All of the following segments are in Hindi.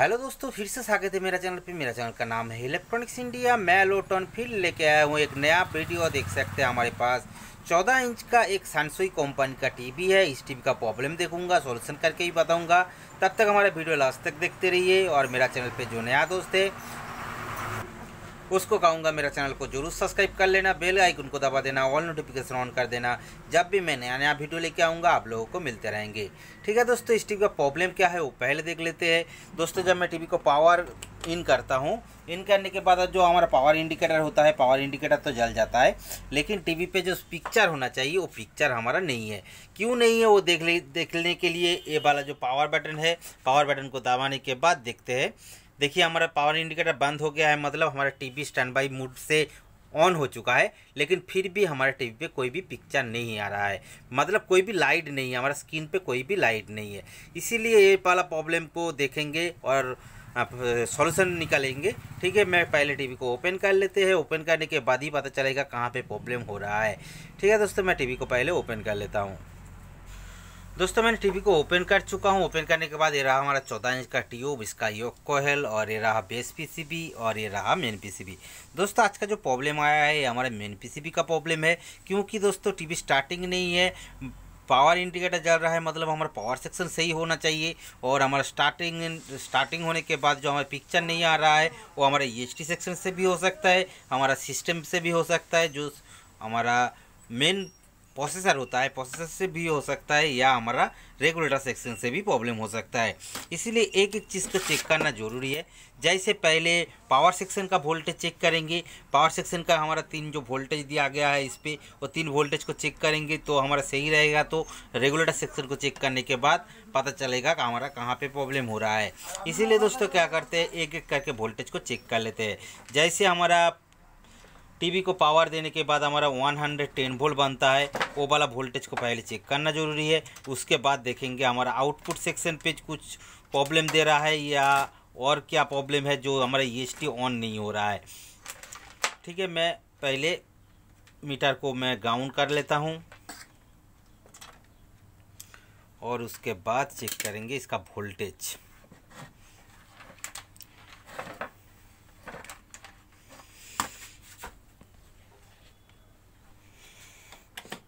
हेलो दोस्तों फिर से स्वागत है मेरा चैनल पे मेरा चैनल का नाम है इलेक्ट्रॉनिक्स इंडिया मैं लोटन फिर लेके आया हूँ एक नया वीडियो देख सकते हैं हमारे पास 14 इंच का एक सनसुई कंपनी का टीवी है इस टीवी का प्रॉब्लम देखूंगा सॉल्यूशन करके भी बताऊंगा तब तक हमारा वीडियो लास्ट तक देखते रहिए और मेरा चैनल पर जो नया दोस्त है उसको कहूँगा मेरा चैनल को जरूर सब्सक्राइब कर लेना बेल आइकन को दबा देना ऑल नोटिफिकेशन ऑन कर देना जब भी मैं नया नया वीडियो लेके आऊँगा आप लोगों को मिलते रहेंगे ठीक है दोस्तों इस टीवी का प्रॉब्लम क्या है वो पहले देख लेते हैं दोस्तों जब मैं टीवी को पावर इन करता हूँ इन करने के बाद जो हमारा पावर इंडिकेटर होता है पावर इंडिकेटर तो जल जाता है लेकिन टीवी पे जो पिक्चर होना चाहिए वो पिक्चर हमारा नहीं है क्यों नहीं है वो देख ले देखने के लिए ये वाला जो पावर बटन है पावर बटन को दबाने के बाद देखते हैं देखिए हमारा पावर इंडिकेटर बंद हो गया है मतलब हमारा टीवी स्टैंड बाई मूड से ऑन हो चुका है लेकिन फिर भी हमारे टीवी पे कोई भी पिक्चर नहीं आ रहा है मतलब कोई भी लाइट नहीं है हमारा स्क्रीन पे कोई भी लाइट नहीं है इसीलिए ये वाला प्रॉब्लम को देखेंगे और आप सॉल्यूशन निकालेंगे ठीक है मैं पहले टीवी को ओपन कर लेते हैं ओपन करने के बाद ही पता चलेगा कहाँ पे प्रॉब्लम हो रहा है ठीक है दोस्तों मैं टीवी को पहले ओपन कर लेता हूँ दोस्तों मैंने टीवी को ओपन कर चुका हूँ ओपन करने के बाद ये रहा हमारा चौदह इंच का ट्यूब इसका योग कोहल और ये रहा बेस पीसीबी और ये रहा मेन पीसीबी दोस्तों आज का जो प्रॉब्लम आया है ये हमारा मेन पीसीबी का प्रॉब्लम है क्योंकि दोस्तों टीवी स्टार्टिंग नहीं है पावर इंडिकेटर जल रहा है मतलब हमारा पावर सेक्शन सही होना चाहिए और हमारा स्टार्टिंग स्टार्टिंग होने के बाद जो हमारा पिक्चर नहीं आ रहा है वो हमारा ई e सेक्शन से भी हो सकता है हमारा सिस्टम से भी हो सकता है जो हमारा मेन प्रोसेसर होता है प्रोसेसर से भी हो सकता है या हमारा रेगुलेटर सेक्शन से भी प्रॉब्लम हो सकता है इसीलिए एक एक चीज़ को चेक करना ज़रूरी है जैसे पहले पावर सेक्शन का वोल्टेज चेक करेंगे पावर सेक्शन का हमारा तीन जो वोल्टेज दिया गया है इस पर वो तीन वोल्टेज को चेक करेंगे तो हमारा सही रहेगा तो रेगुलेटर सेक्शन को चेक करने के बाद पता चलेगा कि हमारा कहाँ पर प्रॉब्लम हो रहा है इसीलिए दोस्तों क्या करते हैं एक एक करके वोल्टेज को चेक कर लेते हैं जैसे हमारा टीवी को पावर देने के बाद हमारा 110 वोल्ट बनता है वो वाला वोल्टेज को पहले चेक करना ज़रूरी है उसके बाद देखेंगे हमारा आउटपुट सेक्शन पे कुछ प्रॉब्लम दे रहा है या और क्या प्रॉब्लम है जो हमारा ई e ऑन नहीं हो रहा है ठीक है मैं पहले मीटर को मैं गाउन कर लेता हूँ और उसके बाद चेक करेंगे इसका वोल्टेज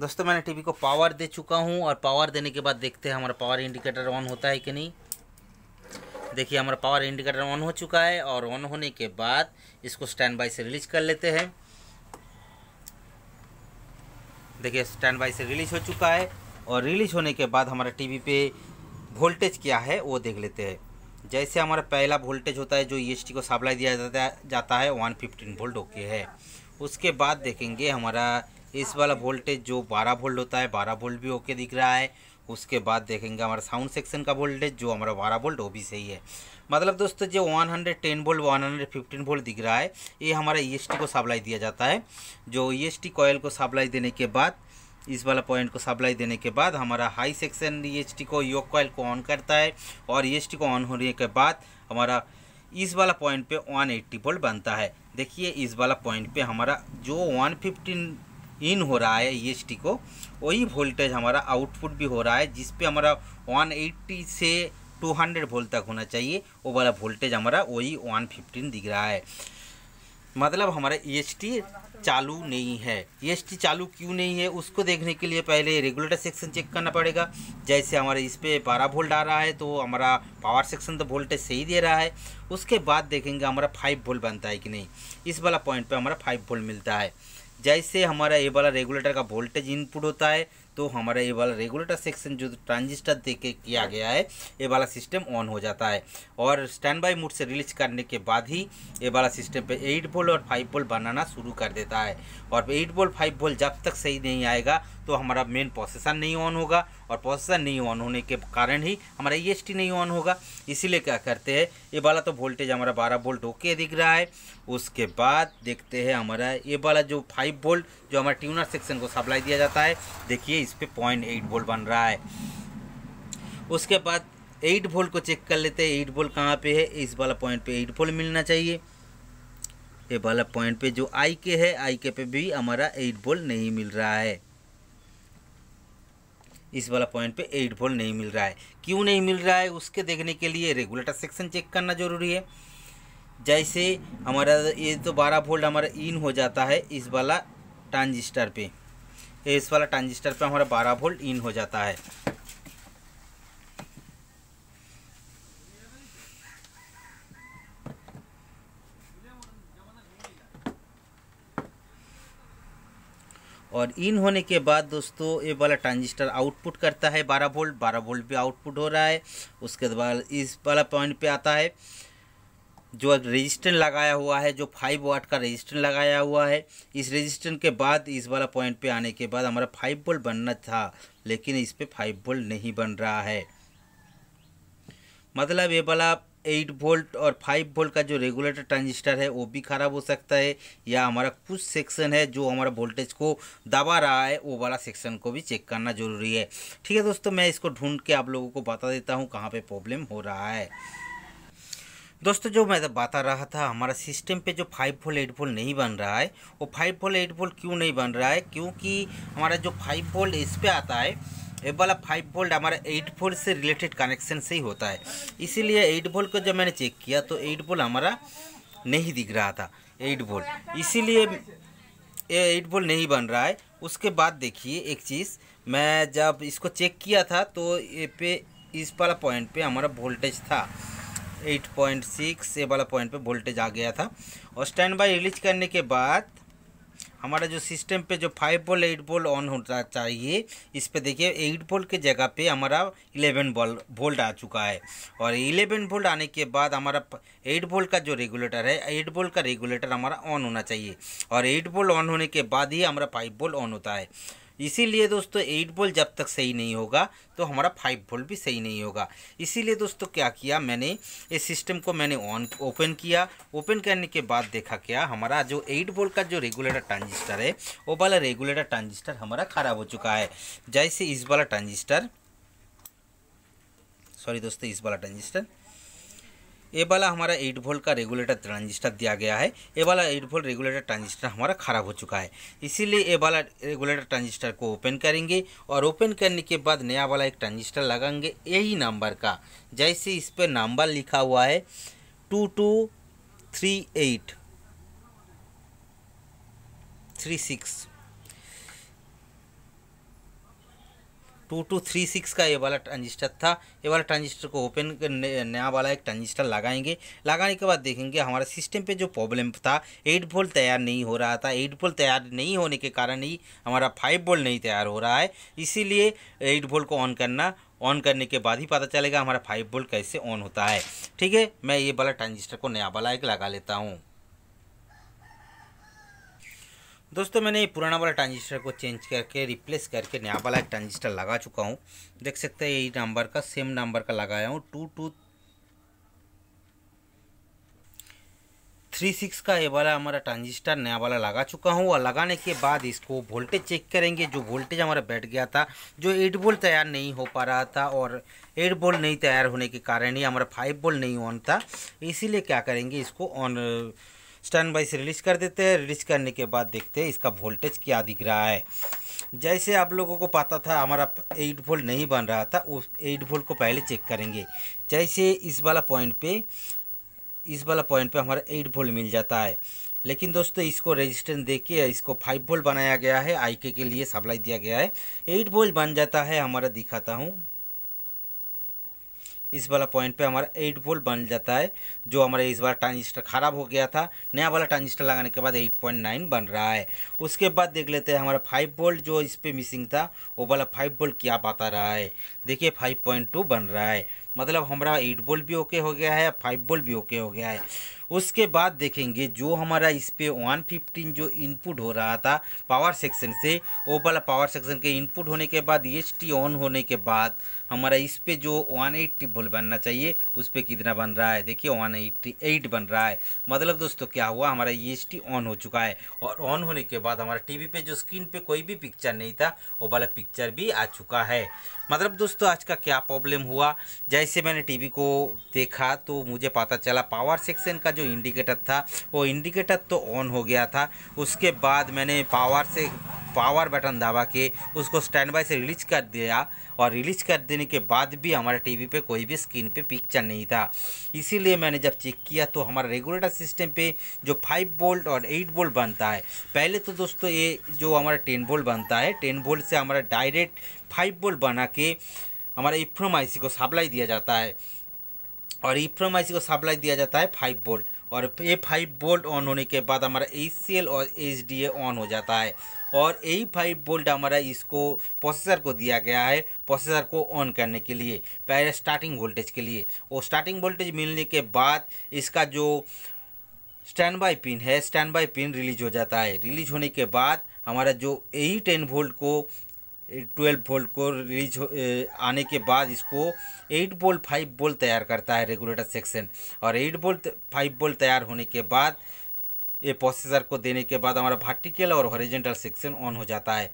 दोस्तों मैंने टीवी को पावर दे चुका हूँ और पावर देने के बाद देखते हैं हमारा पावर इंडिकेटर ऑन होता है कि नहीं देखिए हमारा पावर इंडिकेटर ऑन हो चुका है और ऑन होने के बाद इसको स्टैंड बाई से रिलीज कर लेते हैं देखिए स्टैंड बाई से रिलीज हो चुका है और रिलीज होने के बाद हमारा टीवी पे वोल्टेज क्या है वो देख लेते हैं जैसे हमारा पहला वोल्टेज होता है जो ई e को सप्लाई दिया जाता है जाता है वन फिफ्टीन वोल्ट ओके है उसके बाद देखेंगे हमारा इस वाला वोल्टेज जो 12 वोल्ट होता है 12 वोल्ट भी ओके दिख रहा है उसके बाद देखेंगे हमारा साउंड सेक्शन का वोल्टेज जो हमारा बारह वोल्ट वो भी सही है मतलब दोस्तों जो 110 वोल्ट फिफ्टीन वोल्ट दिख रहा है ये हमारा ई e को सप्लाई दिया जाता है जो ई एस कॉयल को सप्लाई देने के बाद इस वाला पॉइंट को सप्लाई देने के बाद हमारा हाई सेक्शन ई को योग कॉयल को ऑन करता है और ई e को ऑन होने के बाद हमारा इस वाला पॉइंट पे 180 वोल्ट बनता है देखिए इस वाला पॉइंट पे हमारा जो 115 इन हो रहा है ई e को वही वोल्टेज हमारा आउटपुट भी हो रहा है जिस पे हमारा 180 से 200 वोल्ट तक होना चाहिए वो वाला वोल्टेज हमारा वही 115 दिख रहा है मतलब हमारा ई e चालू नहीं है ई e चालू क्यों नहीं है उसको देखने के लिए पहले रेगुलेटर सेक्शन चेक करना पड़ेगा जैसे हमारे इस पर बारह वोल्ट आ रहा है तो हमारा पावर सेक्शन तो वोल्टेज सही दे रहा है उसके बाद देखेंगे हमारा फाइव वोल्ट बनता है कि नहीं इस वाला पॉइंट पे हमारा फाइव वोल्ट मिलता है जैसे हमारा ये वाला रेगुलेटर का वोल्टेज इनपुट होता है तो हमारा ये वाला रेगुलेटर सेक्शन जो ट्रांजिस्टर दे के किया गया है ये वाला सिस्टम ऑन हो जाता है और स्टैंड बाई मोड से रिलीज करने के बाद ही ये वाला सिस्टम पे 8 बोल और 5 बोल बनाना शुरू कर देता है और 8 बोल 5 बोल जब तक सही नहीं आएगा तो हमारा मेन प्रोसेसर नहीं ऑन होगा और प्रोसेसर नहीं ऑन होने के कारण ही हमारा ई e नहीं ऑन होगा इसीलिए क्या करते हैं ये वाला तो वोल्टेज हमारा बारह वोल्ट ओके दिख रहा है उसके बाद देखते हैं हमारा ये वाला जो फाइव वोल्ट जो हमारे ट्यूनर सेक्शन को सप्लाई दिया जाता है देखिए इस पर पॉइंट एट वोल्ट बन रहा है उसके बाद एट वोल्ट को चेक कर लेते हैं एट वोल्ट कहाँ पे है इस वाला पॉइंट पे एट वोल्ट मिलना चाहिए ये वाला पॉइंट पे जो आई के है आई के पे भी हमारा एट वोल्ट नहीं मिल रहा है इस वाला पॉइंट पे एट वोल्ट नहीं मिल रहा है क्यों नहीं मिल रहा है उसके देखने के लिए रेगुलेटर सेक्शन चेक करना ज़रूरी है जैसे हमारा ये तो बारह वोल्ट हमारा इन हो जाता है इस वाला ट्रांजिस्टर पे इस वाला ट्रांजिस्टर पे हमारा बारह वोल्ट इन हो जाता है और इन होने के बाद दोस्तों ये वाला ट्रांजिस्टर आउटपुट करता है 12 वोल्ट 12 वोल्ट भी आउटपुट हो रहा है उसके बाद इस वाला पॉइंट पे आता है जो रेजिस्टेंट लगाया हुआ है जो 5 वाट का रेजिस्टेंट लगाया हुआ है इस रेजिस्टेंट के बाद इस वाला पॉइंट पे आने के बाद हमारा फाइव वोल्ट बनना था लेकिन इस पर फाइव वोल्ट नहीं बन रहा है मतलब ये वाला एट वोल्ट और फाइव वोल्ट का जो रेगुलेटर ट्रांजिस्टर है वो भी ख़राब हो सकता है या हमारा कुछ सेक्शन है जो हमारा वोल्टेज को दबा रहा है वो वाला सेक्शन को भी चेक करना ज़रूरी है ठीक है दोस्तों मैं इसको ढूंढ के आप लोगों को बता देता हूँ कहाँ पर प्रॉब्लम हो रहा है दोस्तों जो मैं बता रहा था हमारा सिस्टम पे जो फाइव वोल्ट एट वोल्ट नहीं बन रहा है वो फाइव वोल्ट एट वोल्ट क्यों नहीं बन रहा है क्योंकि हमारा जो फाइव वोल्ट इस पर आता है ये वाला फाइव वोल्ट हमारा एट वोल्ट से रिलेटेड कनेक्शन से ही होता है इसीलिए एट वोल्ट को जब मैंने चेक किया तो एट वोल्ट हमारा नहीं दिख रहा था एट वोल्ट इसीलिए ये एट वोल्ट नहीं बन रहा है उसके बाद देखिए एक चीज़ मैं जब इसको चेक किया था तो ये पे इस वाला पॉइंट पे हमारा वोल्टेज था 8.6 ये वाला पॉइंट पे वोल्टेज आ गया था और स्टैंड बाई रिलीज करने के बाद हमारा जो सिस्टम पे जो five ball eight ball on होना चाहिए इस पर देखिए एट बॉल के जगह पे हमारा इलेवन बॉल वोल्ट आ चुका है और इलेवन वोल्ट आने के बाद हमारा एट बॉल का जो रेगुलेटर है एट बॉल का रेगुलेटर हमारा ऑन होना चाहिए और एट बॉल ऑन होने के बाद ही हमारा फाइव बॉल ऑन होता है इसीलिए दोस्तों एट बोल्ट जब तक सही नहीं होगा तो हमारा फाइव बोल्ट भी सही नहीं होगा इसीलिए दोस्तों क्या किया मैंने इस सिस्टम को मैंने ऑन ओपन किया ओपन करने के बाद देखा क्या हमारा जो एट बोल्ट का जो रेगुलेटर ट्रांजिस्टर है वो वाला रेगुलेटर ट्रांजिस्टर हमारा ख़राब हो चुका है जैसे इस वाला ट्रांजिस्टर सॉरी दोस्तों इस वाला ट्रांजिस्टर ये वाला हमारा 8 वोल्ट का रेगुलेटर ट्रांजिस्टर दिया गया है ये वाला 8 वोल्ट रेगुलेटर ट्रांजिस्टर हमारा ख़राब हो चुका है इसीलिए ये वाला रेगुलेटर ट्रांजिस्टर को ओपन करेंगे और ओपन करने के बाद नया वाला एक ट्रांजिस्टर लगाएंगे यही नंबर का जैसे इस पर नंबर लिखा हुआ है two two three eight three six two two three six का ये वाला ट्रांजिस्टर था ये वाला ट्रांजिस्टर को ओपन नया वाला एक ट्रांजिस्टर लगाएंगे लगाने के बाद देखेंगे हमारे सिस्टम पे जो प्रॉब्लम था एट वोल्ट तैयार नहीं हो रहा था एट वोल्ट तैयार नहीं होने के कारण ही हमारा फाइव वोल्ट नहीं तैयार हो रहा है इसीलिए एट वोल्ट को ऑन करना ऑन करने के बाद ही पता चलेगा हमारा फाइव वोल्ट कैसे ऑन होता है ठीक है मैं ये वाला ट्रांजिस्टर को नया वाला एक लगा लेता हूँ दोस्तों मैंने ये पुराना वाला ट्रांजिस्टर को चेंज करके रिप्लेस करके नया वाला एक ट्रांजिस्टर लगा चुका हूँ देख सकते हैं यही नंबर का सेम नंबर का लगाया हूँ टू टू थ्री सिक्स का ये वाला हमारा ट्रांजिस्टर नया वाला लगा चुका हूँ और लगाने के बाद इसको वोल्टेज चेक करेंगे जो वोल्टेज हमारा बैठ गया था जो एट बोल्ट तैयार नहीं हो पा रहा था और एट बोल्ट नहीं तैयार होने के कारण ही हमारा फाइव बोल्ट नहीं ऑन था इसीलिए क्या करेंगे इसको ऑन स्टैंड बाई से रिलीज कर देते हैं रिलीज करने के बाद देखते हैं इसका वोल्टेज क्या दिख रहा है जैसे आप लोगों को पता था हमारा एट वोल्ट नहीं बन रहा था उस एट वोल्ट को पहले चेक करेंगे जैसे इस वाला पॉइंट पे इस वाला पॉइंट पे हमारा एट वोल्ट मिल जाता है लेकिन दोस्तों इसको रेजिस्टेंस के इसको फाइव वोल्ट बनाया गया है आई के लिए सप्लाई दिया गया है एट वोल्ट बन जाता है हमारा दिखाता हूँ इस वाला पॉइंट पे हमारा एट वोल्ट बन जाता है जो हमारा इस बार ट्रांजिस्टर ख़राब हो गया था नया वाला ट्रांजिस्टर लगाने के बाद एट पॉइंट नाइन बन रहा है उसके बाद देख लेते हैं हमारा फाइव वोल्ट जो इस पर मिसिंग था वो वाला फाइव वोल्ट क्या बता रहा है देखिए फाइव पॉइंट टू बन रहा है मतलब हमारा एट बोल्ट भी ओके हो गया है फाइव बोल्ट भी ओके हो गया है उसके बाद देखेंगे जो हमारा इस पर वन फिफ्टीन जो इनपुट हो रहा था पावर सेक्शन से वो वाला पावर सेक्शन के इनपुट होने के बाद एच e ऑन होने के बाद हमारा इस पर जो वन एट्टी बोल्ट बनना चाहिए उस पर कितना बन रहा है देखिए वन एट्टी एट बन रहा है मतलब दोस्तों क्या हुआ हमारा ई e ऑन हो चुका है और ऑन होने के बाद हमारा वी पे जो स्क्रीन पर कोई भी पिक्चर नहीं था वो वाला पिक्चर भी आ चुका है मतलब दोस्तों आज का क्या प्रॉब्लम हुआ जैसे जैसे मैंने टीवी को देखा तो मुझे पता चला पावर सेक्शन का जो इंडिकेटर था वो इंडिकेटर तो ऑन हो गया था उसके बाद मैंने पावर से पावर बटन दबा के उसको स्टैंड बाय से रिलीज कर दिया और रिलीज कर देने के बाद भी हमारे टीवी पे कोई भी स्क्रीन पे पिक्चर नहीं था इसीलिए मैंने जब चेक किया तो हमारा रेगुलेटर सिस्टम पे जो 5 बोल्ट और 8 बोल्ट बनता है पहले तो दोस्तों ये जो हमारा 10 बोल्ट बनता है 10 बोल्ट से हमारा डायरेक्ट 5 बोल्ट बना के हमारा इफ्रोम आई को सप्लाई दिया जाता है और इफ्रोम आई को सप्लाई दिया जाता है फाइव बोल्ट और ये फाइव बोल्ट ऑन होने के बाद हमारा ए और एच ऑन हो जाता है और यही फाइव बोल्ट हमारा इसको प्रोसेसर को दिया गया है प्रोसेसर को ऑन करने के लिए पहले स्टार्टिंग वोल्टेज के लिए और स्टार्टिंग वोल्टेज मिलने के बाद इसका जो स्टैंड बाई पिन है स्टैंड बाई पिन रिलीज हो जाता है रिलीज होने के बाद हमारा जो यही टेन वोल्ट को ट्वेल्व वोल्ट को रिलीज आने के बाद इसको एट बोल्ट फाइव बोल्ट तैयार करता है रेगुलेटर सेक्शन और एट बोल्ट फाइव बोल्ट तैयार होने के बाद ये प्रोसेसर को देने के बाद हमारा वर्टिकल और हॉरिजेंटल सेक्शन ऑन हो जाता है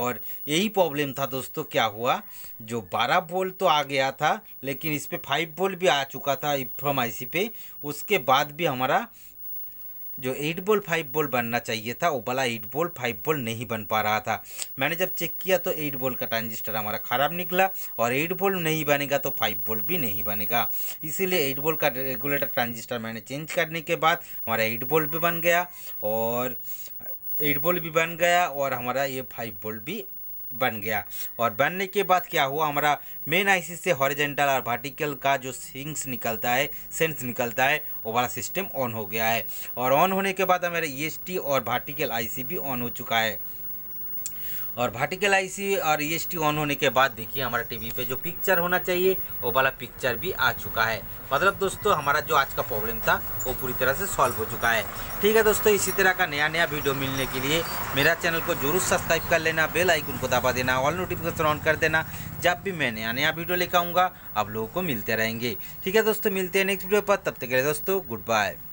और यही प्रॉब्लम था दोस्तों क्या हुआ जो 12 बोल्ट तो आ गया था लेकिन इस पर फाइव बोल्ट भी आ चुका था फ्रॉम आईसी पे उसके बाद भी हमारा जो एट बॉल फाइव बॉल बनना चाहिए था वो वाला एट बॉल फाइव बॉल नहीं बन पा रहा था मैंने जब चेक किया तो एट बॉल का ट्रांजिस्टर हमारा ख़राब निकला और एट बॉल नहीं बनेगा तो फाइव बॉल भी नहीं बनेगा इसीलिए एट बॉल का रेगुलेटर ट्रांजिस्टर मैंने चेंज करने के बाद हमारा एट बॉल भी बन गया और एट बॉल भी बन गया और हमारा ये फाइव बॉल भी बन गया और बनने के बाद क्या हुआ हमारा मेन आईसी से हॉरिजेंटल और वर्टिकल का जो सिंक्स निकलता है सेंस निकलता है वो वाला सिस्टम ऑन हो गया है और ऑन होने के बाद हमारे ई e और वर्टिकल आईसी भी ऑन हो चुका है और वर्टिकल आईसी और टी e ऑन होने के बाद देखिए हमारा टीवी पे जो पिक्चर होना चाहिए वो वाला पिक्चर भी आ चुका है मतलब दोस्तों हमारा जो आज का प्रॉब्लम था वो पूरी तरह से सॉल्व हो चुका है ठीक है दोस्तों इसी तरह का नया नया वीडियो मिलने के लिए मेरा चैनल को जरूर सब्सक्राइब कर लेना बेल आइकन को दबा देना ऑल नोटिफिकेशन ऑन कर देना जब भी मैं नया नया वीडियो लेकर आऊँगा आप लोगों को मिलते रहेंगे ठीक है दोस्तों मिलते हैं नेक्स्ट वीडियो पर तब तक के लिए दोस्तों गुड बाय